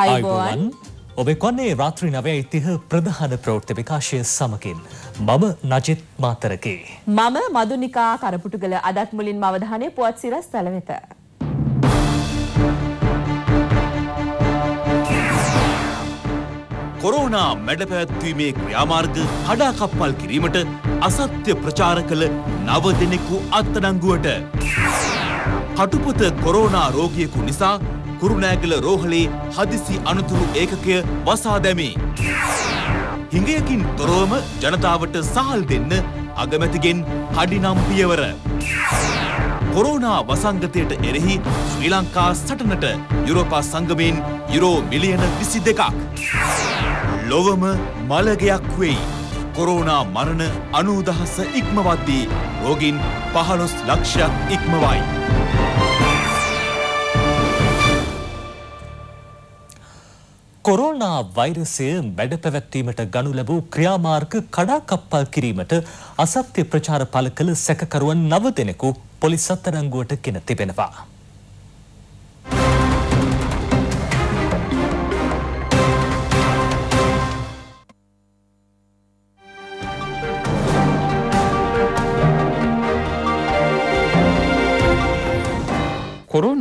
අයිබෝවන් ඔබ කොන්නේ රාත්‍රී නවය ඉතිහ ප්‍රධාන ප්‍රෝෘත්ති විකාශය සමකින්. මම නජිත් මාතරකේ. මම මදුනිකා කරපුටුගල අදත් මුලින් මවධානය පුවත් සිරස් තැලවෙත. කොරෝනා මැඩපැත්වීමේ ක්‍රියාමාර්ග හඩාකප්පල් කිරීමට අසත්‍ය ප්‍රචාර කළ නව දෙනෙකු අත්තඩංගුවට. කටුපත කොරෝනා රෝගියකු නිසා කුරුණෑගල රෝහලේ හදිසි අනතුරු ඒකකය වසා දැමේ. හිඟයකින් තොරවම ජනතාවට සහල් දෙන්න අගමැතිගෙන් හඩිනම් පියවර. කොරෝනා වසංගතයට එරෙහි ශ්‍රී ලංකා සටනට යුරෝපා සංගමයෙන් යුරෝ මිලියන විසි දෙකක්. ලොවම මළගයක් වෙයි. කොරෝනා මරණ අනූදහස ඉක්මවද්දී රෝගින් පහළොස් ලක්ෂයක් ඉක්මවයි. කොරෝනා වෛරසය වැඩ පැවැත්වීමට ගනු ලැබූ ක්‍රියාමාර්ග කඩාකප්පල් කිරීමට අසත්‍ය ප්‍රචාර පළ කළ සැකකරුවන් නව දෙනෙකු පොලිස් අත්තරංගුවට ගෙන තිබෙනවා.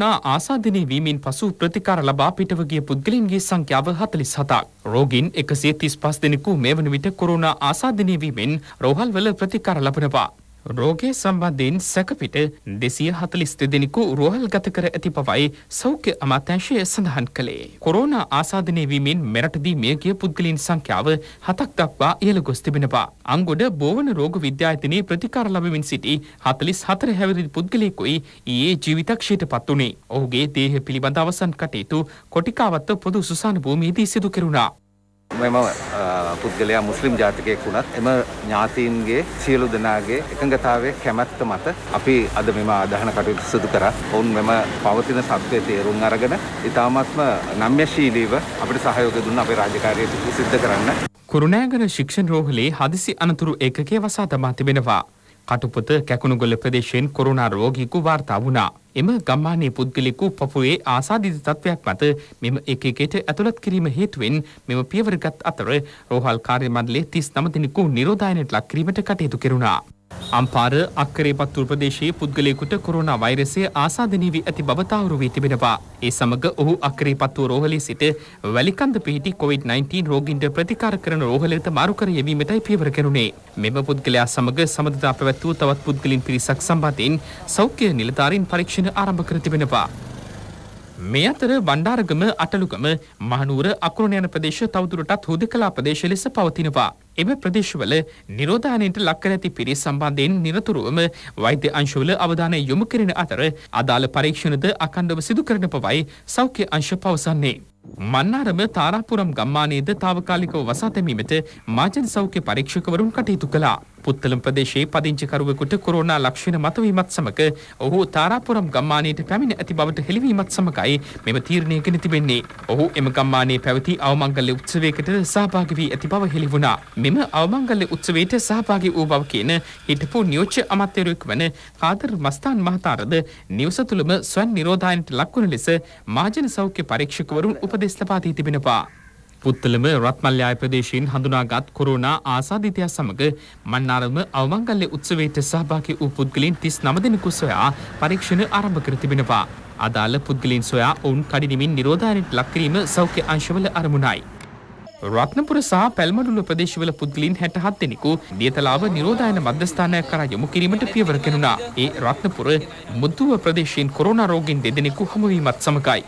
කොරෝනා ආසාධනය වීමෙන් පසු ප්‍රතිකාර ලබා පිටව ගිය පුද්ගලයන්ගේ සංඛ්‍යාව 47ක්. රෝගීන් 135 දෙනෙකු මේ වන විට කොරෝනා ආසාධනය වීමෙන් රෝහල්වල ප්‍රතිකාර ලබනවා. රෝගය සම්බන්ධයෙන් සැකපිට දෙසිය හතලිස්ත දෙනෙකු රෝහල් ගත කර ඇති පවයි සෞඛ්‍ය අමාත්‍යංශය සඳහන් කළේ. කොරෝණ ආසාධනය වීමෙන් මෙරටදී මියගිය පුද්ගලින් සංඛ්‍යාව හතක් දක්වා ඉහළ ගොස් තිබෙනවා. අංගොඩ බෝවන රෝග විද්‍යායතනයේ ප්‍රතිකාර ලබමින් සිටි හතලිස් හතර හැවිරිදි පුද්ගලයෙකුයි ඊයේ ජීවිතක්ෂයට පත් වුණේ. ඔහුගේ දේහ පිළිබඳ අවසන් කටයුතු කොටිකාවත්ව පොදු සුසාන භූමියේදී සිදු කෙරුණා. මෙම පුද්ගලයා මුස්ලිම් ජාතිකයෙක් වුණත් එම ඥාතීන්ගේ සියලු දෙනාගේ එකඟතාවය කැමැත්ත මත අපි අද මෙම අදහන කටයුතු සිදු කරා. ඔවුන් මෙම පවතින සත්‍යය තේරුම් අරගෙන ඉතාමත්ම නම්‍යශීලීව අපිට සහයෝග දුන්න අපේ රාජකාරිය සිද්ධ කරන්න. කුරුණෑගර ශික්ෂණ රෝහලේ හදිසි අනතුරු ඒකකයේ වසා තබා තිබෙනවා. කටුපොත කැකුණුගොල්ල ප්‍රදේශයෙන් කොරුණා රෝගීකු වාර්තා වුණා. එම ගම්මානයේ පුද්ගලෙකු පපුවේ ආසාදිත තත්ත්වයක් මත මෙම එකකෙට ඇතුළත් කිරීම හේතුවෙන් මෙම පියවරගත් අතර රෝහල් කාර්ය මණ්ඩලයේ 39 දිනකු නිරෝධායනයට ලක් කිරීමට කටයුතු කෙරුණා. අම්පාර අක්කරේපත්තුල් ප්‍රදේශයේ පුද්ගලයෙකුට කොරෝනා වෛරසය ආසාදනය වී ඇති බව තහවුරු වී තිබෙනවා. ඒ සමග ඔහු අක්කරේපත්තුව රෝහලේ සිට වැලිකන්ද පිහිටි COVID-19 රෝගීන්ට ප්‍රතිකාර කරන රෝහලට මාරු කර යෙවීමටයි පියවර කෙරුණේ. මෙම පුද්ගලයා සමග සමදදා පැවැත් වූ තවත් පුද්ගලින් පිරිසක් සම්බන්ධයෙන් සෞඛ්‍ය නිලධාරීන් පරීක්ෂණ ආරම්භ කර තිබෙනවා. මේ අතර බණ්ඩාරගම අටලුගම මහනුවර අකුණන ප්‍රදේශ තවදුරටත් හුදකලා ප්‍රදේශ ලෙස පවතිනවා. එම ප්‍රදේශවල නිරෝධානයට ලක්කර ඇති පිරිස් සම්බන්ධයෙන් නිරතුරුවම වෛද්‍ය අංශවල අවධානය යොමු කරන අතර අදාළ පරීක්ෂණද අකණ්ඩව සිදු කරන පවයි සෞඛ්‍ය අංශ පවසන්නේ. මන්නාරම තාරාපුරම් ගම්මානයේද තාවකාලිකව වසා තැමීමට මාජන සෞඛ්‍ය පරීක්ෂකවරුන් කටයුතු කළා. පුත්තලම් ප්‍රදේශයේ පදිංචිකරුවෙකුට කොරෝනා ලක්ෂණ මතුවීමත් සමග ඔහු තාරාපුරම් ගම්මානයට පැමිණ ඇති බවට හෙළිවීමත් සමගයි මෙම තීරණය ගෙන තිබෙන්නේ. ඔහු එම ගම්මානයේ පැවති අවමංගල්‍ය උත්සවයකට සහභාගී වී ඇති බව හෙළි වුණා. මෙම අවමංගල උත්සවයට සහභාගි වූ බව කියන හිටපු නියෝච්‍ය අමාත්‍යවරයෙක් වන කාදර් මස්තාන් මහතාරද නිවස තුළම ස්වන් නිරෝධායනට ලක්වන ලෙස මාජන සෞඛ්‍ය පරීක්ෂකවරුන් උපදෙස් ලබා දී තිබෙනවා. පුත්තලම රත්මල්්‍යය ප්‍රදේශයෙන් හඳුනාගත් කොරුණා ආසාධිතයක් සමඟ මන්නාරම අවමංගල්ලෙ උත්සවේට සහභාකි වූ පුද්ගලින් තිස් නමදෙනකු සොයා පරීක්ෂණ ආරම්භ කර තිබෙනවා. අදාළ පුද්ගලින් සොයා ඔවුන් කඩිනිමින් නිරෝධානයට ලක්කිරීම සෞඛ්‍ය අංශවල අරමුණයි. රත්නපුර සහ පැල්මඩුල්ල ප්‍රදේශවල පුද්ගලයින් 67 දෙනෙකු දියතලාව නිරෝධායන මධ්‍යස්ථානයක් කරා යොමු කිරීමට පියවර ගැනුණා. ඒ රත්නපුර මුදුව ප්‍රදේශයෙන් කොරෝනා රෝගීන් දෙදෙනෙකු හමුවීමත් සමගයි.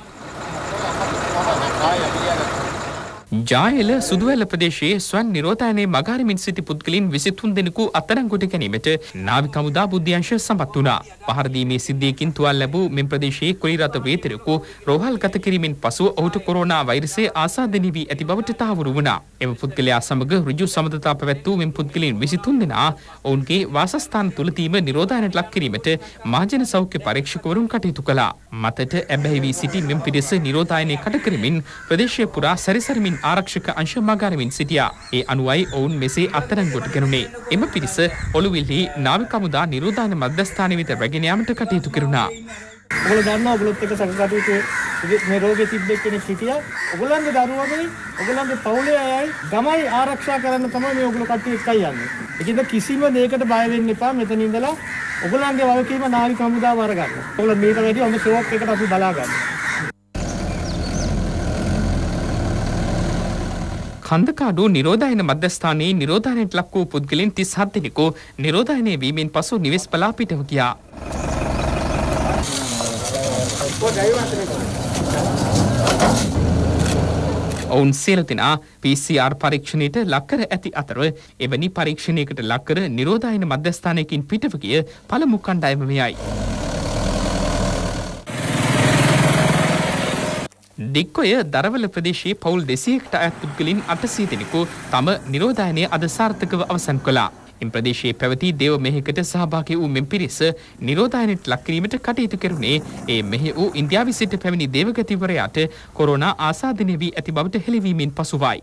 ජායල සුදුවැල ප්‍රදේශයේ ස්වන් නිරෝධායනයේ මගහරිමින් සිටි පුද්ගලින් 23 දෙනෙකු අත්අඩංගුවට ගැනීමට නාවික හමුදා බුද්ධ්‍යංශ සම්පත් වුණා. පහර දීමේ සිද්ධියකින් තුවාල ලැබූ මෙම ප්‍රදේශයේ කුලී රථ වේතරකු රෝහල්ගත කිරීමෙන් පසුව ඔහුට කොරෝනා වෛරසයේ ආසාදනී වී ඇති බවට තහවුරු වුණා. එම පුද්ගලයා සමග ඍජු සමදතා පැවැත් වූ මෙම පුද්ගලින් 23 දෙනා ඔවුන්ගේ වාසස්ථාන තුල තීම නිරෝධායනයට ලක් කිරීමට මහජන සෞඛ්‍ය පරීක්ෂකවරුන් කටයුතු කළා. මතට ඇබැහි වී සිටි මෙම පිරිස නිරෝධායනයේ කටකරමින් ප්‍රදේශය පුරා සැරිසරමින් මුස්ලිම් ආරක්ෂක අංශ මගාරමින් සිටියා. ඒ අනුවයි ඔවුන් මෙසේ අත්තරංගොට ගැනුණේ. එම පිරිස ඔළුවිල්හි නාවිකමුදා නිරෝධාන මධ්‍යස්ථාන වෙත රැගෙන යාමට කටයුතු කෙරුණා. ඔගොල්ලෝ දන්නවා ඔගොල්ලොත් එක්ක සංකටයුතු මේ රෝගේ තිබ්බෙක් කෙනෙක් හිටියා. ඔගොල්ලන්ගේ දරුවමයි ඔගොල්ලන්ගේ පවුලේ අයයි ගමයි ආරක්ෂා කරන්න තමයි මේ ඔගොල්ලෝ කට්ටිය එකයි යන්නේ. ඒකද කිසිම දෙයකට බය වෙන්න එපා. මෙතන ඉඳලා ඔගොල්ලන්ගේ වගකීම නාගරික හමුදාව අරගන්න. ඔගොල්ලෝ මේකට වැඩි හොඳ ෂෝක් එකකට අපි බලා ගන්න. කන්දකාඩු නිරෝධායන මධ්‍යස්ථානයේ නිරෝධායනයට ලක් වූ පුද්ගලයන් 37 දෙනෙකු නිරෝධායනය වීමෙන් පසු නිවෙස් පලා පිටව ගියා. ඔවුන් සියලු දෙනා PCR පරීක්ෂණයට ලක්කර ඇති අතර එවැනි පරීක්ෂණයකට ලක්කර නිරෝධායන මධ්‍යස්ථානයකින් පිටව ගිය පළමු කණ්ඩායම මෙයයි. දික්කොය දරවල ප්‍රදේශයේ පවුල් දෙසයකට අයත් පුද්ගලින් අටසී දෙනෙකු තම නිරෝධායනය අද සාර්ථකව අවසන් කළා. එම් ප්‍රදේශයේ පැවති දේව මෙහෙකට සහභාගී වූ මෙම පිරිස නිරෝධායනයට ලක්කිරීමට කටයුතු කෙරුණේ ඒ මෙහි වූ ඉන්දියාව සිට පැමිණි දේවගතිවරයාට කොරෝනා ආසාදනය වී ඇති බවට හෙළිවීමෙන් පසුවයි.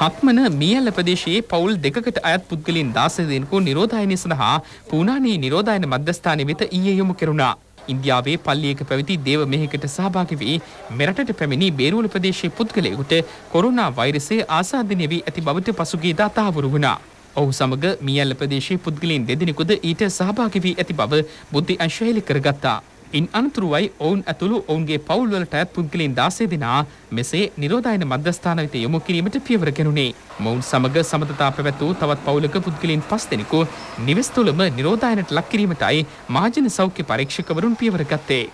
හත්මන මියල්ල ප්‍රදේශයේ පවුල් දෙකකට අයත් පුද්ගලින් දාසදෙනකු නිරෝධායනය සඳහා පූනානී නිරෝධායන මධ්‍යස්ථානය වෙත ඊයේ යොමු කෙරුණා. ඉන්දියාවේ පල්ලියක පැවති දේව මෙහෙකට සහභාගි වී මෙරටට පැමිණි බේරුවල ප්‍රදේශයේ පුද්ගලයෙකුට කොරෝනා වෛරසය ආසාදනය වී ඇති බවට පසුගියදා තහවුරු වුණා. ඔහු සමග මියල්ල ප්‍රදේශයේ පුද්ගලයන් දෙදෙනෙකුද ඊට සහභාගි වී ඇති බව බුද්ධි අංශයලි කරගත්තා. ඉන් අනතුරුවයි ඔවුන් ඇතුළු ඔවුන්ගේ පවුල්වලට පුද්ගලින් දාසේ දෙනා මෙසේ නිරෝධායන මධ්‍යස්ථාන වෙත යොමු කිරීමට පියවර ගැනුණේ. මොවුන් සමග සමතතා පැවැත්වූ තවත් පවුලක පුද්ගලින් පස් දෙනෙකු නිවෙස් තුළම නිරෝධායනට ලක්කිරීමටයි මාජන සෞඛ්‍ය පරීක්ෂකවරුන් පියවර ගත්තේ.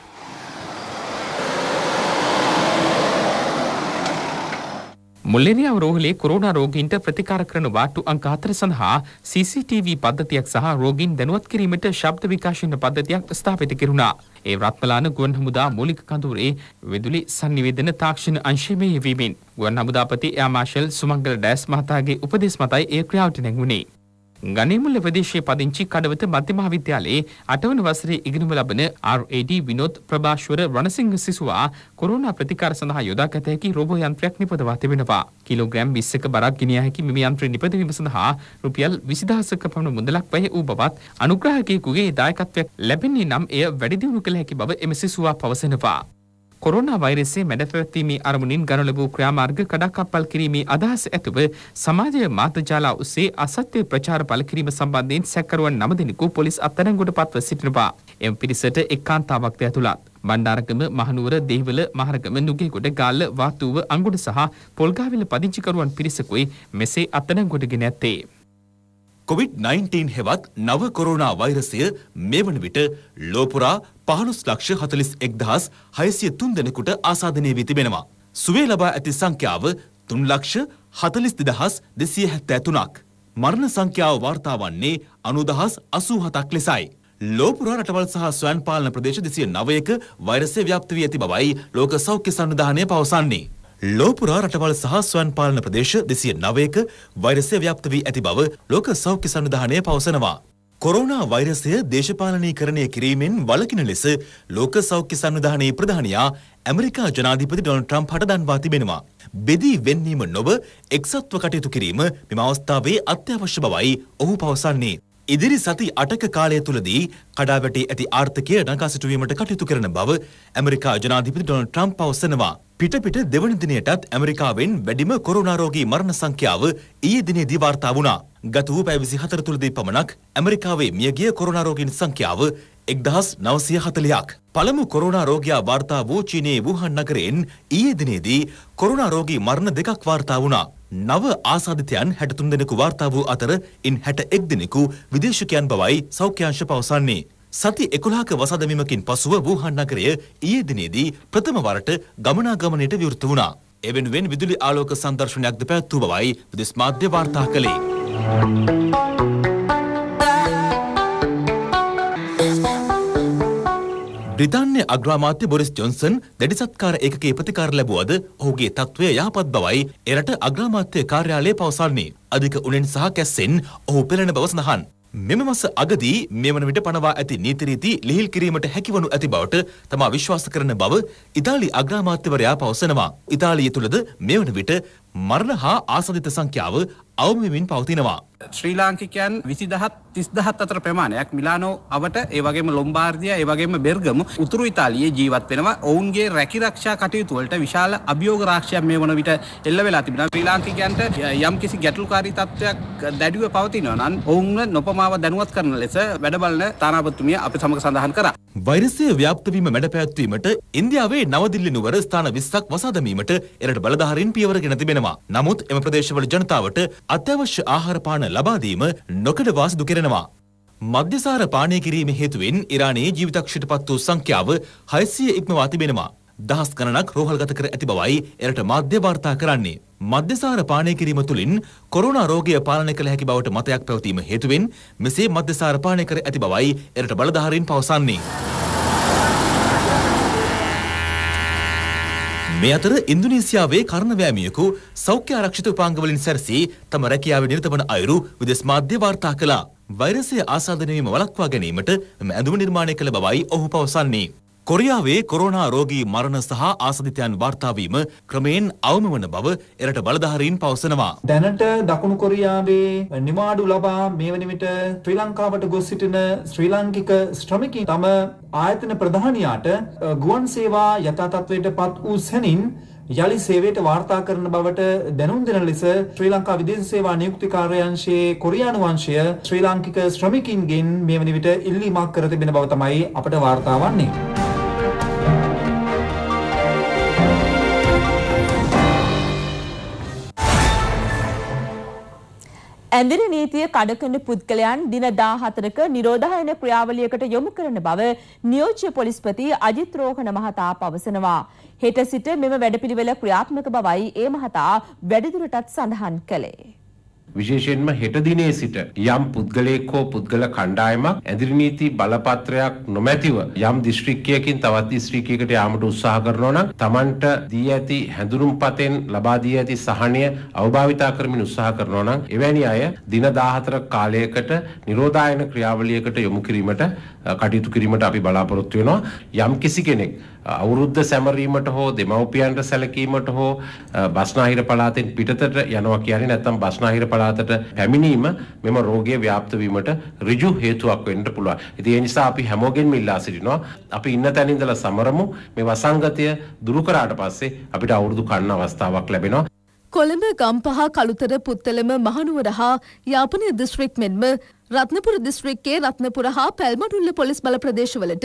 මුල්ලෙනියාව රෝහලේ කොරෝනා රෝගීන්ට ප්‍රතිකාර කරන වාට්ටු අංක 4 සඳහා CCTV පද්ධතියක් සහ රෝගීන් දැනුවත් කිරීමට ශබ්ද විකාශන පද්ධතියක් ස්ථාපිත කෙරුණා. ඒ රත්මලාන ගුවන් හමුදා මූලික කඳවුරේ විදුලි sannivedana තාක්ෂණ අංශයේ යෙවීමෙන් ගුවන් හමුදාපති එයා මාෂල් සුමංගල ඩෑස් මහතාගේ උපදෙස් මතයි ඒ ක්‍රියාවට නැංගුණේ. ගනිමුල්ල ප්‍රදේශයේ පදිංචි කඩවත මධ්‍යමහා විද්‍යාලයේ අටවන වසරේ ඉගෙනුම ලබන RAD විනෝත් ප්‍රභාෂ්වර රණසිංහ සිසුවා කොරෝනා ප්‍රතිකාර සඳහා යොදා ගත හැකි රොබෝ යන්ත්‍රයක් නිපදවා තිබෙනවා. කිලෝග්‍රෑම් 20ක බරක් ගෙනිය හැකි මෙම යන්ත්‍රය නිපදවීම සඳහා රුපියල් 20000ක පමණ මුදලක් වැය වූ බවත් අනුග්‍රාහකයෙකුගේ දායකත්වයක් ලැබෙන්නේ නම් එය වැඩිදියුණු කළ හැකි බව එම සිසුවා පවසනවා. කොරෝනා වෛරසයේ මැඩ පැවැත්වීමේ අරමුණින් ගනු ලැබූ ක්‍රියාමාර්ග කඩක් අප්පල් කිරීමේ අදහස ඇතුව සමාජයේ මාතජාලා ඔස්සේ අසත්‍ය ප්‍රචාර පළ කිරීම සම්බන්ධයෙන් සැකකරුවන් නම දෙනෙකු පොලිස් අත්අඩංගුවට පත්ව සිටිනවා. එම පිරිසට එක්කාන්තාවක්ද ඇතුළත්. බණ්ඩාරගම මහනුවර දෙහිවල මහරගම නුගේගොඩ ගාල්ල වාතුව අංගොඩ සහ පොල්ගාවිල පදිංචිකරුවන් පිරිසකුයි මෙසේ අත්අඩංගුවට ගෙන ඇත්තේ. කොවිD-19 හෙවත් නව කොරෝනා වෛරසය මේ වන විට ලෝපුරා පහළොස් ලක්ෂ හතලිස් එක්දහස් හයසිය තුන් දෙනෙකුට ආසාධනය වී තිබෙනවා. සුවේ ලබා ඇති සංඛ්‍යාව තුන් ලක්ෂ හතලිස් දෙදහස් දෙසිය හැත්තෑ තුනක්. මරණ සංඛ්‍යාව වාර්තා වන්නේ අනුදහස් අසූහතක් ලෙසයි. ලෝපුරා රටවල් සහ ස්වයන් පාලන ප්‍රදේශ දෙසිය නවයක වෛරසය ව්‍යාප්ත වී ඇති බවයි ලෝක සෞඛ්‍ය සංවිධානය පවසන්නේ. ලෝපුරා රටවල් සහ ස්වයන් පාලන ප්‍රදේශ දෙසිය නවයක වෛරසය ව්‍යාප්ත වී ඇති බව ලෝක සෞඛ්‍ය සංවිධානය පවසනවා. කොරෝනා වෛරසය දේශපාලනීකරණය කිරීමෙන් වලකින ලෙස ලෝක සෞඛ්‍ය සංවිධානයේ ප්‍රධානියා ඇමරිකා ජනාධිපති ඩොනල්ඩ් ට්‍රම්ප් හට දන්වා තිබෙනවා. බෙදී වෙන්නීම නොව එක්සත්ව කටයුතු කිරීම මෙම අවස්ථාවේ අත්‍යවශ්‍ය බවයි ඔහු පවසන්නේ. ඉදිරි සති අටක කාලය තුළදී කඩාවැටී ඇති ආර්ථකය නකා සිටුවීමට කටයුතු කරන බව ඇමරිකා ජනාධිපති ඩොනල්ඩ් ට්‍රම්ප් පවසනවා. පිට පිට දෙවන දිනයටත් ඇමරිකාවෙන් වැඩිම කොරෝනාරෝගී මරණ සංඛ්‍යාව ඊයේ දිනේදී වාර්තා වුණා. ගත වූ පැය 24 තුළදී පමණක් ඇමරිකාවේ මියගිය කොරෝනාරෝගීන් සංඛ්‍යාව එක්දහස් නවසය හතලයක්. පළමු කොරුණා රෝගයා වාර්තා වූ චීනයේ වූහන් නගරෙන් ඊයේ දිනේදී කොරුණා රෝගී මරණ දෙකක් වාර්තා වුණා. නව ආසාධිතයන් හැටතුන් දෙනෙකු වාර්තා වූ අතර ඉන් හැට එක් දෙනෙකු විදේශකයන් බවයි සෞඛ්‍යංශ පවසන්නේ. සති එකොලාක වසදමීමකින් පසුව වූහන් නගරය ඊයේ දිනේදී ප්‍රථම වරට ගමනාගමනයට විවෘත වුණා. එවෙනුවෙන් විදුලි ආලෝක සංදර්ශනයක්ද පැවැත්වූ බවයි විදෙස් මාධ්‍ය වාර්තා කළේ. බ්‍රිතාන්‍ය අග්‍රාමාත්‍ය බොරිස් ජොන්සන් දැඩි සත්කාර ඒකකයේ ප්‍රතිකාර ලැබුවද ඔහුගේ තත්ත්වය යහපත් බවයි එරට අග්‍රාමාත්‍ය කාර්යාලය පවසන්නේ. අධික උණෙන් සහ කැස්සෙන් ඔහු පෙළෙන බව සඳහන්. මෙම මස අගදී මෙවන විට පනවා ඇති නීතිරීති ලිහිල් කිරීමට හැකිවනු ඇති බවට තමා විශ්වාස කරන බව ඉතාලි අග්‍රාමාත්‍යවරයා පවසනවා. ඉතාලිය තුළද මෙවන විට මරණ හා ආසදිත සංඛ්‍යාව අවමමින් පවතිනවා. ශ්‍රී ලාංකිකයන් විසිදහත් තිස්දහත් අතර ප්‍රමාණයක් මිලානෝ අවට ඒවගේම ලොම්බාර්දිය ඒවගේම බෙර්ගම උතුරු ඉතාලියේ ජීවත් වෙනවා ඔවුන්ගේ රැකිරක්ෂා කටයුතුවලට විශාල අභියෝග රාක්ෂයක් මේ වන විට එල්ල වෙලා තිබෙන ශ්‍රී ලාංකිකයන්ට යම් කිසි ගැටලුකාරී තත්ත්වයක් දැඩිව පවතිනවා නම් ඔවුන්ව නොපමාව දැනුවත් කරන ලෙස වැඩබලන තානාපතිතුමිය අප සමග සඳහන් කරා. වෛරසය ව්‍යාප්ත වීම මැඩපැවැත්වීමට ඉන්දියාවේ නවදිල්ලි නුවර ස්ථාන 20ක් වසා දැමීමට එරට බලධාරීන් පියවර ගෙන තිබෙනවා. සිටිනවා. නමුත් එම ප්‍රදේශවල ජනතාවට අත්‍යවශ්‍ය ආහාර පාන ලබා දීම නොකඩවා සිදු කරනවා. මධ්‍යසාර පානය කිරීම හේතුවෙන් ඉරානයේ ජීවිතක්ෂයට පත් වූ සංඛ්‍යාව 600 ඉක්මවා තිබෙනවා. දහස් ගණනක් රෝහල්ගත කර ඇති බවයි එරට මාධ්‍ය වාර්තා කරන්නේ. මධ්‍යසාර පානය කිරීම තුළින් කොරුණා රෝගය පාලනය කළ හැකි බවට මතයක් පැවතීම හේතුවෙන් මෙසේ මධ්‍යසාර පානය කර ඇති බවයි එරට බලධාරීන් පවසන්නේ. මේ අතර ඉන්දුනීසියාවේ කරණවෑමියෙකු සෞඛ්‍ය ආරක්ෂිත උපාංගවලින් සැරසී තම රැකියාවේ නිරත වන අයුරු විදෙස් මාධ්‍ය වාර්තා කළා. වෛරසය ආසාදනය වීම වළක්වා ගැනීමට මෙම ඇඳුම නිර්මාණය කළ බවයි ඔහු පවසන්නේ. කොරියාවේ කොරෝනා රෝගී මරණ සහ ආසදිතයන් වාර්තාාවීම ක්‍රමයෙන් අවම වන බව එරට බලධාරීන් පවසනවා. දැනට දකුණු කොරියාවේ නිවාඩු ලබා මේවනිවිට ශ්‍රී ලංකාවට ගොස් සිටින ශ්‍රී ලංකික ශ්‍රමිකින් තම ආයතන ප්‍රධානයාට ගුවන් සේවා යථතත්වයට පත් වූ සැනින් යළි සේවයට වාර්තා කරන බවට දැනුම් දෙන ලෙස ශ්‍රී ලංකා විදේශ සේවා නියුක්ති කාර්යාංශයේ කොරියානු වංශය ශ්‍රී ලාංකික ශ්‍රමිකින්ගෙන් මේ වන විට ඉල්ලීමක් කර තිබෙන බව තමයි අපට වාර්තා වන්නේ. ඇඳිර නීතිය කඩකඩ පුද්ගලයන් දින 14ක නිරෝධායන ක්‍රියාවලියකට යොමු කරන බව නියෝජ්‍ය පොලිස්පති අජිත් රෝහණ මහතා පවසනවා. හෙට සිට මෙම වැඩපිළිවෙල ක්‍රියාත්මක බවයි ඒ මහතා වැඩිදුරටත් සඳහන් කළේ. විශේෂයෙන්ම හෙට දිනේ සිට යම් පුද්ගලයෙක් හෝ පුද්ගල කණ්ඩායමක් ඇඳිරි නීති බලපත්‍රයක් නොමැතිව යම් දිස්ත්‍රික්කයකින් තවත් දිස්ත්‍රික්කයකට යාමට උත්සාහ කරනවා නම් Tamanට දී ඇති හැඳුනුම් පතෙන් ලබා දී ඇති සහනය අවභාවිතා කරමින් උත්සාහ කරනවා නම් එවැනි අය දින 14 කාලයකට නිරෝධායන ක්‍රියාවලියකට යොමු කිරීමට කටයුතු කිරීමට අපි බලාපොරොත්තු වෙනවා යම් කිසි කෙනෙක් අවුරුද්ද සැමරීමට හෝ දෙමව්පියන්ට සැලකීමට හෝ බස්නාහිර පළාතෙන් පිටතට යනවා කියන්නේ නැත්නම් බස්නාහිර පළාතට පැමිණීම මෙම රෝගය ව්‍යාප්ත වීමට ඍජු හේතුවක් වෙන්න පුළුවන්. ඉතින් ඒ නිසා අපි හැමෝගෙන්ම ඉල්ලා සිටිනවා අපි ඉන්න තැන ඉඳලා සමරමු මේ වසංගතය දුරු කරාට පස්සේ අපිට අවුරුදු කන්න අවස්ථාවක් ලැබෙනවා. කොළඹ ගම්පහ කළුතර පුත්තලම මහනුවර හා යාපනය දිස්ත්‍රික් මෙන්ම රත්නපුර දිස්ත්‍රික්කයේ රත්නපුර හා පැල්මටුල්ල පොලිස් බල ප්‍රදේශවලට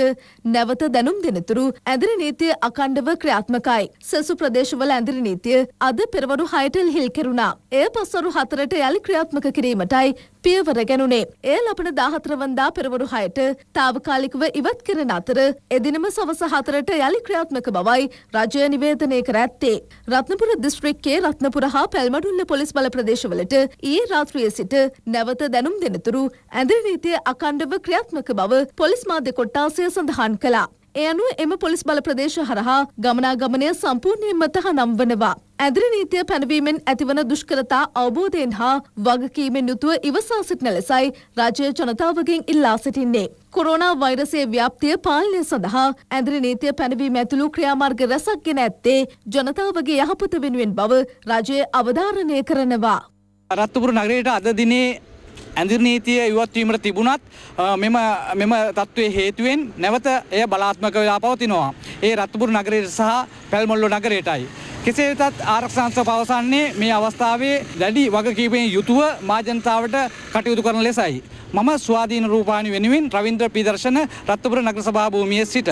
නැවත දැනුම් දෙනතුරු ඇඳිරි නීතිය අකණ්ඩව ක්‍රියාත්මකයි. සසු ප්‍රදේශවල ඇඳිරි නීතිය අද පෙරවරු හයට ලිහිල් කෙරුණා. එය පස්වරු හතරට යළි ක්‍රියාත්මක කිරීමටයි පියවර ගැනුණේ. එය ලබන දාහතරවන්දා පෙරවරු හයට තාවකාලිකව ඉවත් කරන අතර එදිනම සවස හතරට යළි ක්‍රියාත්මක බවයි රජය නිවේදනය කර ඇත්තේ. රත්නපුර දිස්ත්‍රික්කයේ රත්නපුර හා පැල්මඩුල්ල පොලිස් බල ප්‍රදේශවලට ඊයේ රාත්‍රිය සිට නැවත දැනුම් දෙනතුරු ඇඳිරි නීතිය අකණ්ඩව ක්‍රියාත්මක බව පොලිස් මාධ්‍ය කොට්ටාසය සඳහන් කළා. ඒ අනුව එම පොලිස් බල ප්‍රදේශ හරහා ගමනාගමනය සම්පූර්ණයෙන්ම තහනම් වනවා. ඇදිරි නීතිය පැනවීමෙන් ඇතිවන දුෂ්කරතා අවබෝධයෙන් හා වගකීමෙන් යුතුව ඉවසා සිටින ලෙසයි රජය ජනතාවගෙන් ඉල්ලා සිටින්නේ. කොරෝනා වෛරසයේ ව්‍යාප්තිය පාලනය සඳහා ඇදිරි නීතිය පැනවීම ඇතුළු ක්‍රියාමාර්ග රැසක් ගෙන ඇත්තේ ජනතාවගේ යහපත වෙනුවෙන් බව රජය අවධාරණය කරනවා. රත්තුපුරු නගරයට අද දිනේ ඇඳිර්නීතිය ඉවත්වීමට තිබුණත් මෙම මෙම තත්ත්වය හේතුවෙන් නැවත එය බලාත්මක වෙලා පවතිනවා. ඒ රත්තුපුරු නගරයට සහ පැල්මොල්ලො නගරයටයි. කෙසේ වෙතත් ආරක්ෂංශ පවසන්නේ මේ අවස්ථාවේ දැඩි වගකීමෙන් යුතුව මාජනතාවට කටයුතු කරන ලෙසයි. මම ස්වාධීන රූපාණි වෙනුවෙන් රවින්ද්‍ර ප්‍රදර්ශන රත්තුපුර නගර සභා භූමියේ සිට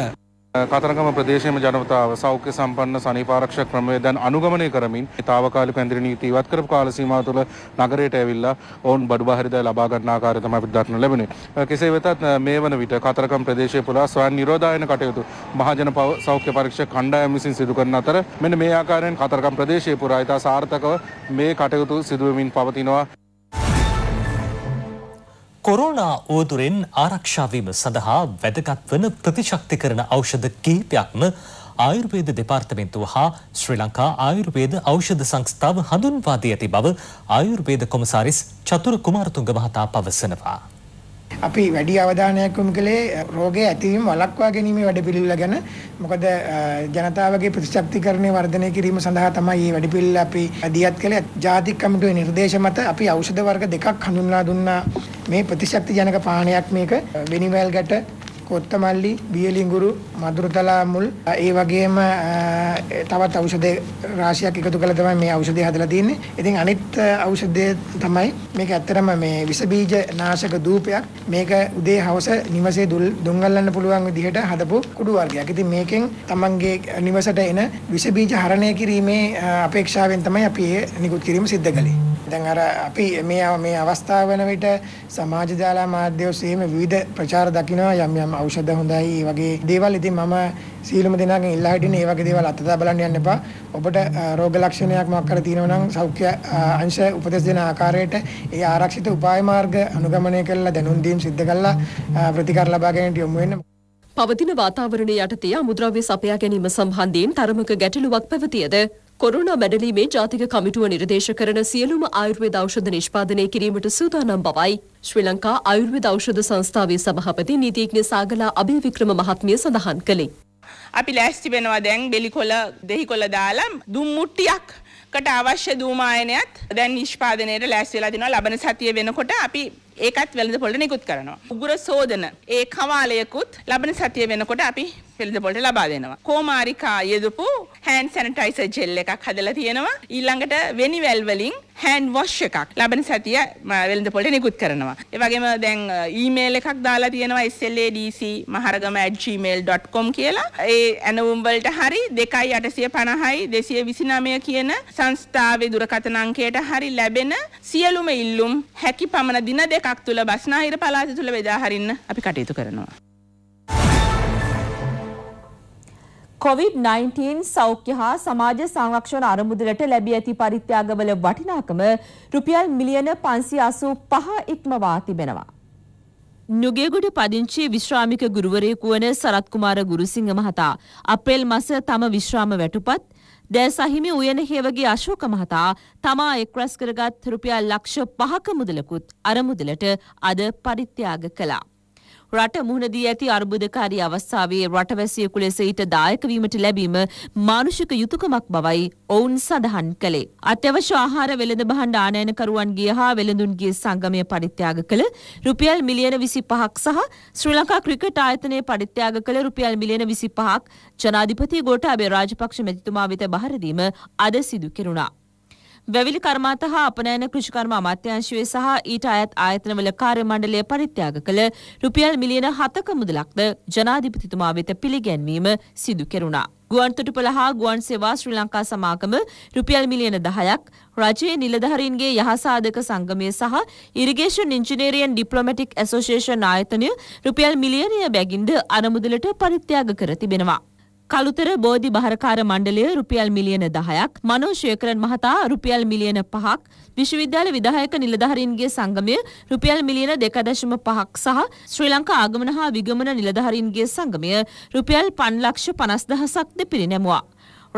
කතරගම ප්‍රදේශයේම ජනතාව සෞඛ්‍ය සම්පන්න සනීපාරක්ෂක ක්‍රමවේදයන් අනුගමනය කරමින් తాවකාලික ඇඳිරි නීති ඉවත් කරපු කාල සීමාව තුළ නගරයට ඇවිල්ලා ඔවුන් බඩු බාහිරදා ලබා ගන්න ආකාරය තමයි අපිට දක්න ලැබුණේ. කෙසේ වෙතත් මේ වන විට කතරගම ප්‍රදේශයේ පුරා ස්වයං නිරෝධායන කටයුතු මහජන සෞඛ්‍ය පරීක්ෂක කණ්ඩායම් විසින් සිදු කරන අතර මෙන්න මේ ආකාරයෙන් කතරගම ප්‍රදේශයේ පුරා ඉතා සාර්ථකව මේ කටයුතු සිදු වෙමින් පවතිනවා. කොරෝනා ඕදුරෙන් ආරක්ෂාවීම සඳහා වැදගත් වන ප්‍රතිශක්ති කරන ඖෂධ කිහිපයක්ම ආයුර්වේද දෙපාර්තමේන්තුව හා ශ්‍රී ලංකා ආයුර්වේද ඖෂධ සංස්ථාව හඳුන්වා දී ඇති බව ආයුර්වේද කොමසාරිස් චතුර කුමාරතුංග මහතා පවසනවා. අපි වැඩි අවධානයක් යොමු කළේ රෝගය ඇතිවීම වළක්වා ගැනීම වැඩපිළිවෙල ගැන. මොකද ජනතාවගේ ප්‍රතිශක්තිකරණය වර්ධනය කිරීම සඳහා තමයි මේ වැඩපිළිවෙල අපි දියත් කළේ. ජාතික කමිටුවේ නිර්දේශ මත අපි ඖෂධ වර්ග දෙකක් හඳුන්වා දුන්නා. මේ ප්‍රතිශක්තිජනක පානයක් මේක වෙනිවැල්ගට කොත්තමල්ලි, බියලිඟුරු, මදුරුතලා මුල් ඒ වගේම තවත් ඖෂධ රාශියක් එකතු කරලා තමයි මේ ඖෂධය හදලා තියෙන්නේ. ඉතින් අනිත් ඖෂධය තමයි මේක ඇත්තටම මේ විස බීජ නාශක දූපයක්. මේක උදේ හවස නිවසේ දුම්ගල්ලන්න පුළුවන් විදිහට හදපු කුඩු වර්ගයක්. ඉතින් මේකෙන් තමන්ගේ නිවසට එන විස බීජ හරණය කිරීමේ අපේක්ෂාවෙන් තමයි අපි නිකුත් කිරීම සිද්ධ කළේ. දැන් අර අපි මේ මේ අවස්ථාව වෙන විට සමාජ ජාලා මාධ්‍ය ඔස්සේම විවිධ ප්‍රචාර දකිනවා යම් යම් ඖෂධ හොඳයි වගේ දේවල් ඉතින් මම සීලම දෙනාගෙන් ඉල්ලා හිටින්නේ මේ වගේ දේවල් අත්දැක බලන්න යන්න එපා. ඔබට රෝග ලක්ෂණයක් මොකක් කර තියෙනවා නම් සෞඛ්‍ය අංශ උපදෙස් දෙන ආකාරයට ඒ ආරක්ෂිත උපාය මාර්ග අනුගමනය කරලා දැනුම් දීම් සිද්ධ කරලා ප්‍රතිකාර ලබා ගැනීමට යොමු වෙන්න. පවතින වාතාවරණය යටතේ අමුද්‍රව්‍ය සපයා ගැනීම සම්බන්ධයෙන් තරමක ගැටලුවක් පැවතියද කොරුණා මැඩලීමේ ජාතික කමිටුව නිර්දේශ කරන සියලුම ආයුර්වේද ඖෂධ නිෂ්පාදනය කිරීමට සූදානම් බවයි ශ්‍රී ලංකා ආයුර්වේද ඖෂධ සංස්ථාවේ සභාපති නීතිඥ සාගලා අභයවික්‍රම මහත්මිය සඳහන් කළේ. අපි ලෑස්ති වෙනවා දැන් බෙලිකොළ දෙහිකොළ දාලා දුම් මුට්ටියක් කට අවශ්‍ය දූමායනයත් දැන් නිෂ්පාදනයට ලෑස් වෙලා තිනවා ලබන සතිය වෙනකොට අපි ඒකත් වෙළඳ පොළට නිකුත් කරනවා. උගුර සෝදන ඒ කවාලයකුත් ලබන සතිය වෙනකොට අපි වෙළඳපොලට ලබා දෙනවා. කෝමාරිකා යෙදපු හෑන්ඩ් සැනිටයිසර් ජෙල් එකක් හදලා තියෙනවා. ඊළඟට වෙනිවැල් වලින් හෑන්ඩ් වොෂ් එකක් ලබන සතිය වෙළඳපොලට නිකුත් කරනවා. ඒ වගේම දැන් ඊමේල් එකක් දාලා තියෙනවා sladc.maharagama@gmail.com කියලා. ඒ ඇනවුම් වලට හරි 2850යි 229 කියන සංස්ථාවේ දුරකථන අංකයට හරි ලැබෙන සියලුම ඉල්ලුම් හැකි පමණ දින දෙකක් තුල බස්නාහිර පළාත තුල බෙදා හරින්න අපි කටයුතු කරනවා. COVID-19 සෞඛ්‍ය හා සමාජ සංරක්ෂණ අරමුදලට ලැබී ඇති පරිත්‍යාගවල වටිනාකම රුපියල් මිලියන 585 ඉක්මවා තිබෙනවා. නුගේගොඩ පදිංචි විශ්‍රාමික ගුරුවරයෙකු වන සරත් කුමාර ගුරුසිංහ මහතා අප්‍රේල් මස තම විශ්‍රාම වැටුපත් දැ සහිමි උයන හේවගේ අශෝක මහතා තමා එක්රස් කරගත් රුපියල් ලක්ෂ පහක මුදලකුත් අරමුදලට අද පරිත්‍යාග කළා. රට මුහුණ දී ඇති අර්බුදකාරී අවස්ථාවේ රටවැසියෙකු ලෙස ඊට දායක වීමට ලැබීම මානුෂික යුතුයකමක් බවයි ඔවුන් සඳහන් කළේ. අත්‍යවශ්‍ය ආහාර වෙළඳ භාණ්ඩ ආනයනකරුවන්ගේ හා වෙළඳුන්ගේ සංගමය පරිත්‍යාග කළ රුපියල් මිලියන 25ක් සහ ශ්‍රී ලංකා ක්‍රිකට් ආයතනය පරිත්‍යාග කළ රුපියල් මිලියන 25ක් ජනාධිපති ගෝඨාභය රාජපක්ෂ මැතිතුමා වෙත බහර දීම අද සිදු කෙරුණා. වැවිලි කර්මාන්ත හා අපනයන කෘෂිකර්ම අමාත්‍යාංශයේ සහ ඊට අයත් ආයතනවල කාර්ය මණ්ඩලය පරිත්‍යාග කළ රුපියල් මිලියන 7ක මුදලක්ද ජනාධිපතිතුමා වෙත පිළිගැන්වීම සිදු කෙරුණා. ගුවන්තොටුපළ හා ගුවන් සේවා ශ්‍රී ලංකා සමාගම රුපියල් මිලියන 10ක් රජයේ නිලධාරීන්ගේ යහසාධක සංගමය සහ ඉරිගේෂන් ඉංජිනේරියන් ඩිප්ලොමැටික් ඇසෝසියේෂන් ආයතනය රුපියල් මිලියනය බැගින්ද අරමුදලට පරිත්‍යාග කර තිබෙනවා. කළුතර බෝධි බහරකාර මණ්ඩලය රුපියල් මිලියන 10ක් මනෝජ් ශේකරන් මහතා රුපියල් මිලියන 5ක් විශ්වවිද්‍යාල විධායක නිලධාරීන්ගේ සංගමය රුපියල් මිලියන 2.5ක් සහ ශ්‍රී ලංකා ආගමන හා විගමන නිලධාරීන්ගේ සංගමය රුපියල් 5 ලක්ෂ 50000ක් දෙපිරිනැමුවා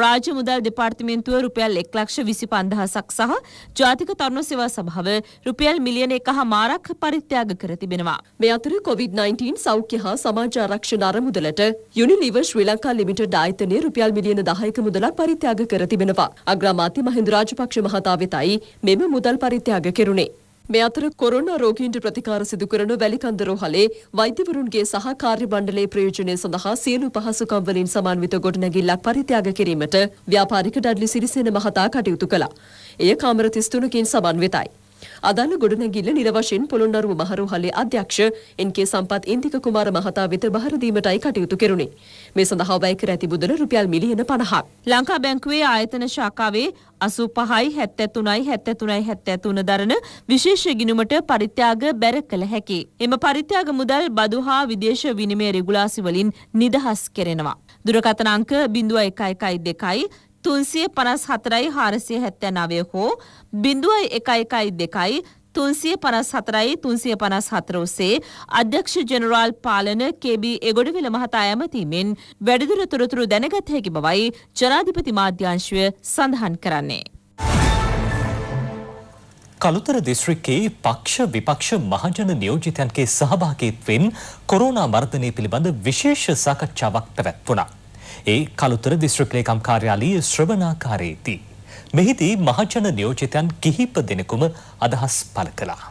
රාජ්‍ය මුදල් දෙපාර්තමේන්තුව රුපියල් 1,25,000ක් සහ ජාතික තරුණ සේවා සභාව රුපියල් මිලියන 1 මාරක් පරිත්‍යාග කර තිබෙනවා. මේ අතර COVID-19 සෞඛ්‍ය හා සමාජ ආරක්ෂණ අරමුදලට යුනිලිවර් ශ්‍රී ලංකා ලිමිටඩ් ආයතනයේ රුපියල් මිලියන 10ක මුදලක් පරිත්‍යාග කර තිබෙනවා. අග්‍රාමාත්‍ය මහින්ද රාජපක්ෂ මහතා වෙතයි මෙම මුදල් පරිත්‍යාග කෙරුණේ. මේ අතර කොරෝනා රෝගීන්ට ප්‍රතිකාර සිදු කරන වැලිකන්ද රෝහලේ වෛද්‍යවරුන්ගේ සහ කාර්ය මණ්ඩලයේ ප්‍රයෝජනය සඳහා සියලු පහසුකම් වලින් සමන්විත ගොඩනැගිල්ලක් පරිත්‍යාග කිරීමට ව්‍යාපාරික ඩඩ්ලි සිරිසේන මහතා කටයුතු කළා. එය කාමර 33කින් සමන්විතයි. අදාළ ගොඩනැගිල්ල නිරවශයෙන් පොළොන්නරුව මහරෝහලේ අධ්‍යක්ෂ එන්.කේ. සම්පත් ඉන්දික කුමාර මහතා වෙත බහර දීමටයි කටයුතු කෙරුණේ. මේ සඳහා වැය කර ඇති මුදල රුපියල් මිලියන 50ක්. ලංකා බැංකුවේ ආයතන ශාඛාවේ 85යි 73යි 73යි 73 දරන විශේෂ ගිණුමට පරිත්‍යාග බැර කළ හැකි. එම පරිත්‍යාග මුදල් බදු හා විදේශ විනිමය රෙගුලාසි වලින් නිදහස් කෙරෙනවා. දුරකථන අංක 0112 තුන්සිය පනස් හතරයි හාරසිය හැත්තැ නවය හෝ බිඳුවයි එකයි එකයි දෙකයි තුන්සිය පනස් හතරයි තුන්සිය පනස් හතර ඔසේ අධ්‍යක්ෂ ජනරාල් පාලන කෙබී එගොඩවිල මහතා ඇමතීමෙන් වැඩිදුර තොරතුරු දැනගත හැකි බවයි ජනාධිපති මාධ්‍යංශය සඳහන් කරන්නේ. කළුතර දිස්ත්‍රික්කයේ පක්ෂ විපක්ෂ මහජන නියෝජිතයන්ගේ සහභාගීත්වෙන් කොරෝනා මර්ධනය පිළිබඳ විශේෂ සාකච්ඡාවක් පැවැත්වුණා. ඒ කළුතර දිස්ත්‍රික් ලේකම් කාර්යාලයේ ශ්‍රවණාකාරයේදී මෙහිදී මහජන නියෝජිතයන් කිහිප දෙනෙකුම අදහස් පළ කළා.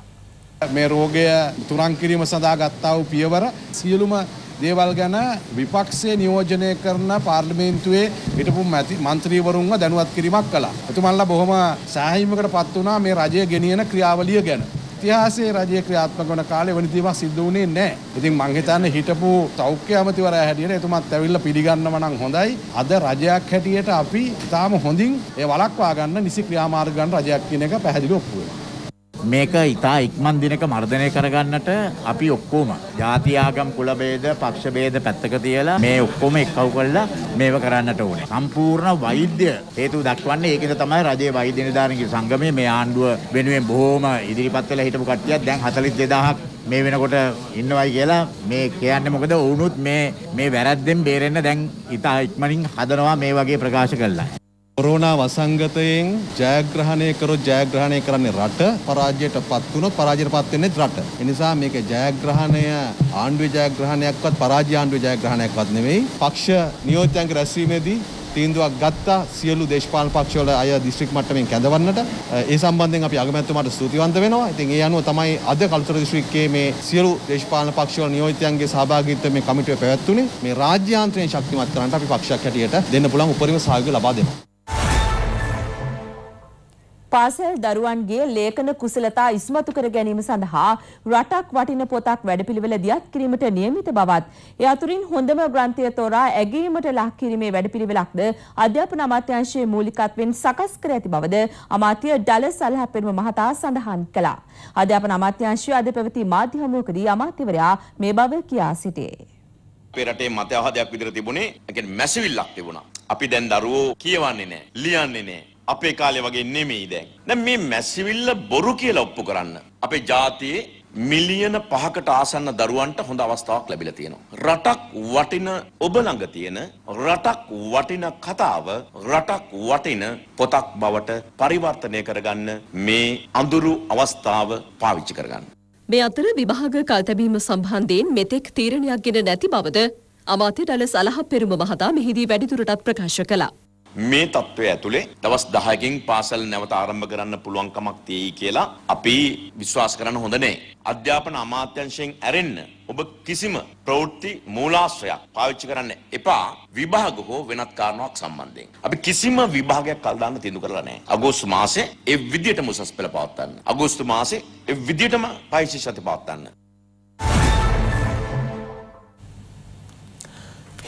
මේ රෝගය තුරන් කිරීම සඳහා ගත්තා වූ පියවර සියලුම දේවල් ගැන විපක්ෂයේ නියෝජනය කරන පාර්ලිමේන්තුවේ හිටපු මන්ත්‍රීවරුන්ව දැනුවත් කිරීමක් කළා. එතුමන්ලා බොහොම සෑහීමකට පත් වුණා මේ රජය ගෙනියන ක්‍රියාවලිය ගැන. ඉතිහාසයේ රජය ක්‍රියාත්මක වන කාලේ වෙන දීමක් සිද්ධ වුණේ නැහැ. ඉතින් මං හිතන්නේ හිටපු සෞඛ්‍ය ඇමතිවරයා හැටියට එතුමත් ඇවිල්ලා පිළිගන්නව නම් හොඳයි. අද රජයක් හැටියට අපි තාම හොඳින් ඒ වළක්වා ගන්න නිසි ක්‍රියාමාර්ග ගන්න රජයක් කියන එක පැහැදිලිව ඔප්පු වෙනවා. මේක ඉතා ඉක්මන් දිනක මර්ධනය කරගන්නට අපි ඔක්කොම ජාති ආගම් කුල ભેද පක්ෂ ભેද පැත්තක තියලා මේ ඔක්කොම එක්කව කරලා මේව කරන්නට ඕනේ. සම්පූර්ණ වෛද්‍ය හේතු දක්වන්නේ ඒකද තමයි රජයේ වෛද්‍ය නිලධාරීන්ගේ සංගමයේ මේ ආණ්ඩුව වෙනුවෙන් බොහොම ඉදිරිපත් වෙලා හිටපු කට්ටියක් දැන් 42000ක් මේ වෙනකොට ඉන්නවයි කියලා මේ කියන්නේ මොකද වුණොත් මේ මේ වැරද්දෙන් බේරෙන්න දැන් ඉතා ඉක්මනින් හදනවා මේ වගේ ප්‍රකාශ කළා. කොරෝනා වසංගතයෙන් ජයග්‍රහණය කරොත් ජයග්‍රහණය කරන්නේ රට පරාජයට පත් වුණොත් පරාජයට පත් වෙන්නේ රට. ඒ නිසා මේක ජයග්‍රහණය ආණ්ඩුවේ ජයග්‍රහණයක්වත් පරාජය ආණ්ඩුවේ ජයග්‍රහණයක්වත් නෙවෙයි. පක්ෂ නියෝජ්‍යංග රැස්වීමේදී තීන්දුවක් ගත්තා සියලු දේශපාලන පක්ෂවල අය දිස්ත්‍රික් මට්ටමින් කැඳවන්නට ඒ සම්බන්ධයෙන් අපි අගමැතිතුමාට ස්තුතිවන්ත වෙනවා. ඉතින් ඒ අනුව තමයි අද කලුතර දිස්ත්‍රික්කයේ මේ සියලු දේශපාලන පක්ෂවල නියෝජිතයන්ගේ සහභාගීත්වය මේ කමිටුවේ පැවැත්වුණේ. මේ රාජ්‍යාන්ත්‍රණය ශක්තිමත් කරන්නට අපි පක්ෂයක් හැටියට දෙන්න පුළුවන් උපරිම සහයෝගය ලබා දෙනවා. පාසල් දරුවන්ගේ ලේඛන කුසලතා ඉස්මතු කර ගැනීම සඳහා රටක් වටින පොතක් වැඩපිළිවෙල දියත් කිරීමට නියමිත බවත් ඒ අතුරින් හොඳම ග්‍රන්ථය තෝරා ඇගීමට ලක් කිරීමේ වැඩපිළිවෙලක්ද අධ්‍යාපන අමාත්‍යාංශයේ මූලිකත්වයෙන් සකස් කර ඇති බවද අමාත්‍ය ඩලස් අලහපෙරුම මහතා සඳහන් කළා. අධ්‍යාපන අමාත්‍යාංශය අද පැවති මාධ්‍ය හමුවකදී අමාත්‍යවරයා මේ බව කියා සිටියේ. අපේ රටේ මත අවහදයක් විදිහට තිබුණේ ඒ කියන්නේ මැසිවිල්ලක් තිබුණා. අපි දැන් දරුවෝ කියවන්නේ නැහැ, ලියන්නේ නැහැ. අපේ කාලේ වගේ නෙමෙයි දැන්. දැන් මේ මැසිවිල්ල බොරු කියලා ඔප්පු කරන්න අපේ ජාතියේ මිලියන පහකට ආසන්න දරුවන්ට හොඳ අවස්ථාවක් ලැබිලා තියෙනවා. රටක් වටින ඔබ ළඟ තියෙන රටක් වටින කතාව රටක් වටින පොතක් බවට පරිවර්තනය කරගන්න මේ අඳුරු අවස්ථාව පාවිච්චි කරගන්න. මේ අතර විභාග කල්තැබීම සම්බන්ධයෙන් මෙතෙක් තීරණයක් ගෙන නැති බවද අමාත්‍ය ඩල සලහ පෙරම මහතා මෙහිදී වැඩිදුරටත් ප්‍රකාශ කළා. මේ తত্ত্বය ඇතුලේ දවස් 10කින් පාසල් නැවත ආරම්භ කරන්න පුළුවන් කමක් තියෙයි කියලා අපි විශ්වාස කරන්න හොඳ නෑ. අධ්‍යාපන අමාත්‍යංශයෙන් ඇරෙන්න ඔබ කිසිම ප්‍රවෘත්ති මූලාශ්‍රයක් පාවිච්චි කරන්න එපා විභාග හෝ වෙනත් කාරණාවක් සම්බන්ධයෙන්. අපි කිසිම විභාගයක් කල් දාන්න තීන්දුව කරලා නැහැ. අගෝස්තු මාසේ ඒ විදියටම උසස් පෙළ පවත්වන්න. අගෝස්තු මාසේ ඒ විදියටම පරීක්ෂා සති පවත්වන්න.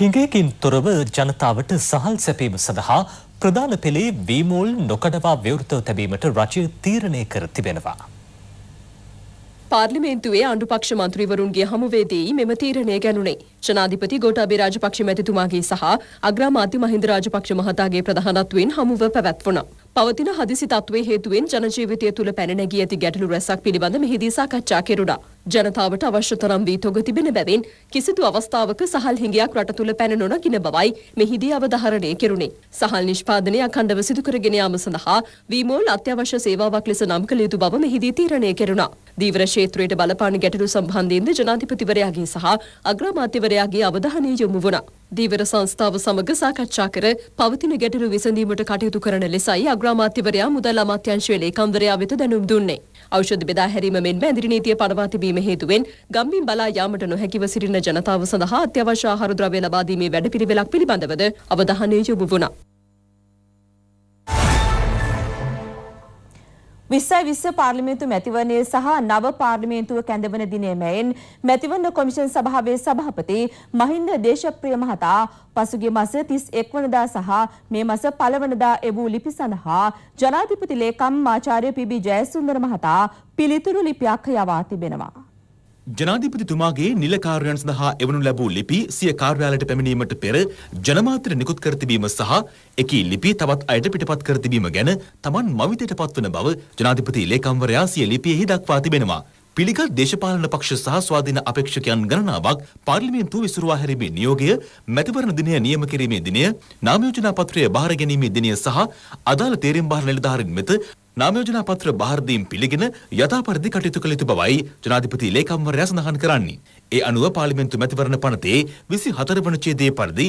හිඟයකින් තොරව ජනතාවට සහල් සැපීම සඳහා ප්‍රධාන පෙළේ වීමෝල් නොකඩවා විවෘතව තැබීමට රජය තීරණය කර තිබෙනවා. පාර්ලිමේන්තුවේ අන්ඩුපක්ෂ මන්ත්‍රීවරුන්ගේ හමුවේදී මෙම තීරණය ගැනුණේ. ජනාධිපති ගෝටාබේ රාජපක්ෂ මැතිතුමාගේ සහ අග්‍රාමාත්‍ය මහින්ද රාජපක්ෂ මහතාගේ ප්‍රධානත්වයෙන් හමුව පැවැත්වුණා. පවතින හදිසි තත්ත්වයේ හේතුවෙන් ජනජීවිතය තුළ පැන නැගී ඇති ගැටලු රැසක් පිළිබඳ මෙහිදී සාකච්ඡා කෙරුණා. ජනතාවට අවශ්‍ය තරම් වී තොග තිබෙන බැවින් කිසිදු අවස්ථාවක සහල් හිඟයක් රට තුළ පැන නොනගින බවයි මෙහිදී අවධාරණය කෙරුණේ. සහල් නිෂ්පාදනය අඛණ්ඩව සිදු කරගෙන යාම සඳහා වීමෝල් අත්‍යවශ්‍ය සේවාවක් ලෙස නම් කළ යුතු බව මෙහිදී තීරණය කෙරුණා. දීවර ක්ෂේත්‍රයට බලපාන ගැටලු සම්බන්ධයෙන්ද ජනාධිපතිවරයාගේ සහ අග්‍රාමාත්‍යවරයාගේ අවධානය යොමු වුණා. දීවර සංස්ථාව සමග සාකච්ඡා කර පවතින ගැටලු විසඳීමට කටයුතු කරන ලෙසයි අග්‍රාමාත්‍යවරයා මුදල් අමාත්‍යංශයේ ලේකම්වරයා වෙත දැනුම් දුන්නේ. ඖෂධ බෙදා හැරීම මෙන්ම ඇඳිරි නීතිය පනවා තිබීම හේතුවෙන් ගම්මින් බලා යාමට නොහැකිව සිටින ජනතාව සඳහා අත්‍යවශ්‍ය ආහාර ද්‍රව්‍ය ලබා දීමේ වැඩපිළිවෙලක් පිළිබඳවද අවධානය යොමු වුණා. විස්සයි විස්ස පාර්ලිමේන්තු මැතිවරණය සහ නව පාර්ලිමේන්තුව කැඳවන දිනය මැයින් මැතිවරණ කොමිෂන් සභාවේ සභාපති මහින්ද දේශප්‍රිය මහතා පසුගිය මස 31 වනදා සහ මේ මස 1 වනදා එවූ ලිපි සඳහා ජනාධිපති ලේකම් ආචාර්ය පී.බී. ජයසුන්දර මහතා පිළිතුරු ලිපියක් යවා තිබෙනවා. ජනාධිපතිතුමාගේ නිලකාර්යයන් සඳහා එවනු ලැබූ ලිපි සිය කාර්යාලයට පැමිණීමට පෙර ජනමාත්‍ර නිකුත් කර තිබීම සහ එකී ලිපි තවත් අයට පිටපත් කර තිබීම ගැන තමන් මවිතයට පත්වන බව ජනාධිපති ලේකම්වරයා සිය ලිපියෙහි දක්වා තිබෙනවා. පිළිගත් දේශපාලන පක්ෂ සහ ස්වාධීන අපේක්ෂකයන් ගණනාවක් පාර්ලිමේන්තුව විසුරුවා හැරීමේ නියෝගය, මැතිවරණ දිනය නියම කිරීමේ දිනය, නාම යෝජනා පත්‍රය බාර ගැනීමේ දිනය සහ අදාළ තේරීම් බාර නිලධාරීන් වෙත නාමයෝජනා පත්‍ර භාරදීම් පිළිගෙන යථාපරිදි කටයුතු කළ යුතු බවයි ජනාධිපති ලේකම්වරයා සඳහන් කරන්නේ. ඒ අනුව පාර්ලිමේන්තු මැතිවරණ පනතේ 24 වන ඡේදයේ පරිදි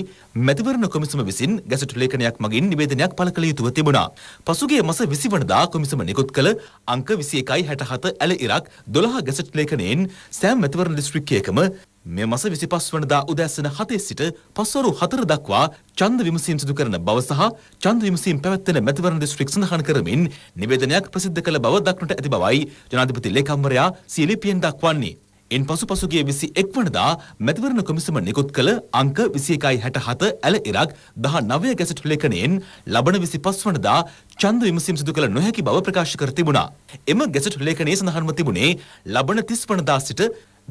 මැතිවරණ කොමිසම විසින් ගැසට් ලේඛනයක් මගින් නිවේදනයක් පළ කළ යුතුව තිබුණා. පසුගිය මස 20 වනදා කොමිසම නිකුත් කළ අංක 21.67 ඇල ඉරක් 12 ගැසට් ලේඛනයෙන් සෑම මැතිවරණ දිස්ත්‍රික්කයකම මෙ මස විසිපස් වනදා උදැස්සන හතේ සිට පස්වරු හතර දක්වා චන්ද විමසීම් සිදු කරන බව සහ චන්ද විමසීම් පැවැත්වෙන මැතිවරණ දිස්ත්‍රික් සඳහන් කරමින් නිවේදනයක් ප්‍රසිද්ධ කළ බව දක්නට ඇති බවයි ජනාධිපති ලේකම්වරයා සියලිපියෙන් දක්වන්නේ. එන් පසු පසුගේ විසි එක්වනදා මැතිවරණ කොමිසම නිකුත් කළ අංක විසි එකයි හැට හත ඇල ඉරක් දහ නවය ගැසට ලේඛනයෙන් ලබන විසි පස් වනදා චන්ද විමසීම් සිදු කළ නොහැකි බව ප්‍රකාශ කර තිබුණා. එම ගැසට ලේඛනයේ සඳහන්ව තිබුණේ ලබන තිස් වනදා සිට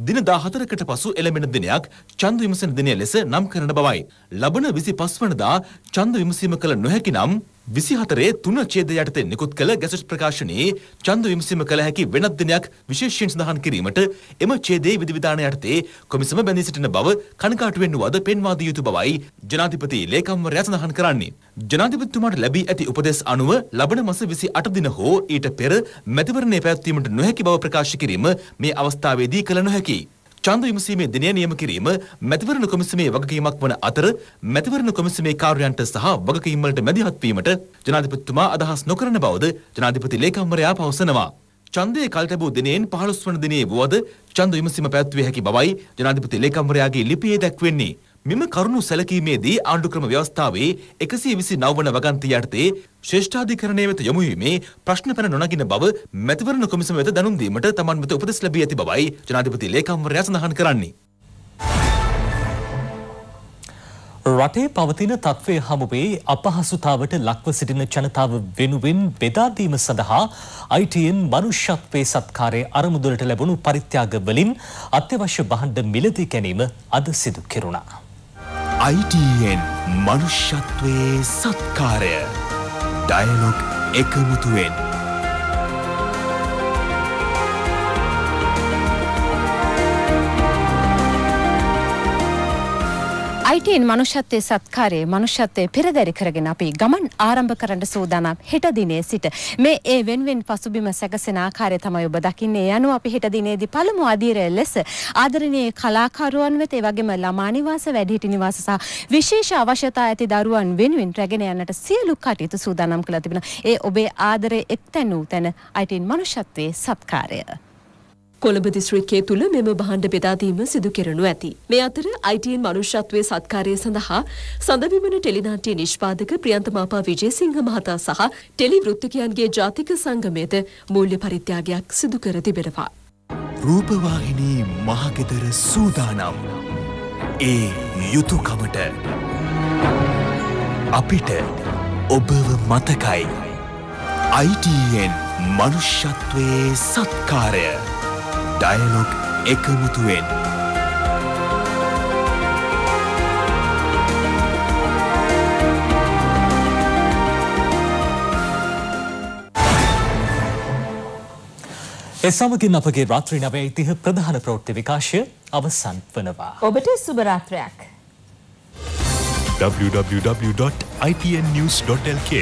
දින 14කට පසු එළඹෙන දිනයක් ඡන්ද විමසන දිනය ලෙස නම් කරන බවයි. ලබන 25 වනදා ඡන්ද විමසීම කළ නොහැකි නම් විසිහතරේ තුන ඡේද යටතේ නිකුත් කළ ගැසට් ප්‍රකාශනයේ ඡන්ද විමසීම කළ හැකි වෙනත් දිනයක් විශේෂයෙන් සඳහන් කිරීමට එම ඡේදයේ විධිවිධාන යටතේ කොමිසම බැඳී සිටින බව කණකාටුවෙන් වද පෙන්වා දිය යුතු බවයි ජනාධිපති ලේකම්වරයා සඳහන් කරන්නේ. ජනාධිපතිතුමාට ලැබී ඇති උපදෙස් අනුව ලබන මස 28 දින හෝ ඊට පෙර මැතිවරණය පැවැත්වීමට නොහැකි බව ප්‍රකාශ කිරීම මේ අවස්ථාවේදී කළ නොහැකියි. ඡන්ද විමසීමේ දිනය නියම කිරීම මැතිවරණ කොමිසමේ වගකීමක් වන අතර මැතිවරණ කොමිසමේ කාර්යයන්ට සහ වගකීම් වලට මැදිහත් වීමට ජනාධිපතිතුමා අදහස් නොකරන බවද ජනාධිපති ලේකම්වරයා පවසනවා. ඡන්දය කල් තැබූ දිනයෙන් 15 වන දිනයේ වුවද ඡන්ද විමසීම පැවැත්විය හැකි බවයි ජනාධිපති ලේකම්වරයාගේ ලිපියේ දැක්වෙන්නේ. මෙම කරුණු සැලකීමේදී ආණ්ඩුක්‍රම ව්‍යවස්ථාවේ එකසිය විසි නවවන වගන්තය යටතේ ශ්‍රේෂ්ඨාධිකරණය වෙත යොමුවීමේ ප්‍රශ්න පැන නොනගින බව මැතිවරණ කොමිසම වෙත දැනුම්දීමට තමන් වෙත උපදෙස් ලැබී ඇති බවයි ජනාධිපති ලේකම්වරයා සඳහන් කරන්නේ. රටේ පවතින තත්ත්වය හමුවේ අපහසුතාවට ලක්ව සිටින ජනතාව වෙනුවෙන් බෙදාදීම සඳහා අයිටයෙන් මනුෂ්‍යත්වේ සත්කාරය අරමුදුලට ලැබුණු පරිත්‍යාග වලින් අත්‍යවශ්‍ය බහණ්ඩ මිලදී ගැනීම අද සිදු කෙරුණා. අයිටන් මනුෂ්‍යත්වයේ සත්කාරය ඩයලොග් එකමුතුවෙන් අයිටන් මනුෂ්‍යත්වය සත්කාරයේ මනුෂ්‍යත්වය පෙරදැරි කරගෙන අපි ගමන් ආරම්භ කරන්න සූදානම් හෙට දිනේ සිට මේ ඒ වෙන්වෙන් පසුබිම සැකසෙන ආකාරය තමයි ඔබ දකින්නේ යනු අපි හෙට දිනේදී පළමු අධීරය ලෙස ආදරණීය කලාකරුවන් වෙත ඒ වගේම ළමා නිවාස වැඩිහිටි නිවාස සහ විශේෂ අවශ්‍යතා ඇති දරුවන් වෙනුවෙන් රැගෙන යන්නට සියලු කටයුතු සූදානම් කළා තිබෙනවා ඒ ඔබේ ආදරයේ එක්තැනූ තැන අයිටන් මනුෂ්‍යත්වයේ සත්කාරය කොළඹ දිස්ත්‍රික්කයේ තුළ මෙම භාණ්ඩ බෙදාදීම සිදු කෙරනු ඇති. මේ අතර අයිටන් මනුෂ්‍යත්වය සත්කාරය සඳහා සඳවිමන ටෙලිනාට්‍ය නිෂ්පාදක ප්‍රියන්තමාපා විජේසිංහ මහතා සහ ටෙලි වෘත්තිකයන්ගේ ජාතික සංගමයද මූල්‍ය පරිත්‍යාගයක් සිදු කර තිබෙනවා. රූපවාහිනී මහගෙදර සූදානම්. ඒ යුතුකමට අපිට ඔබව මතකයි. ITN මනුෂ්‍යත්වයේ සත්කාරය. ඩයලොග් එකමුතුවෙන්. එසමගින් අපගේ රාත්‍රී නවය ඉතිහ ප්‍රධාන ප්‍රෝට්ති විකාශය අවසන් වනවා. ඔබට සුභරාත්‍රයක්. www.itnnews.lk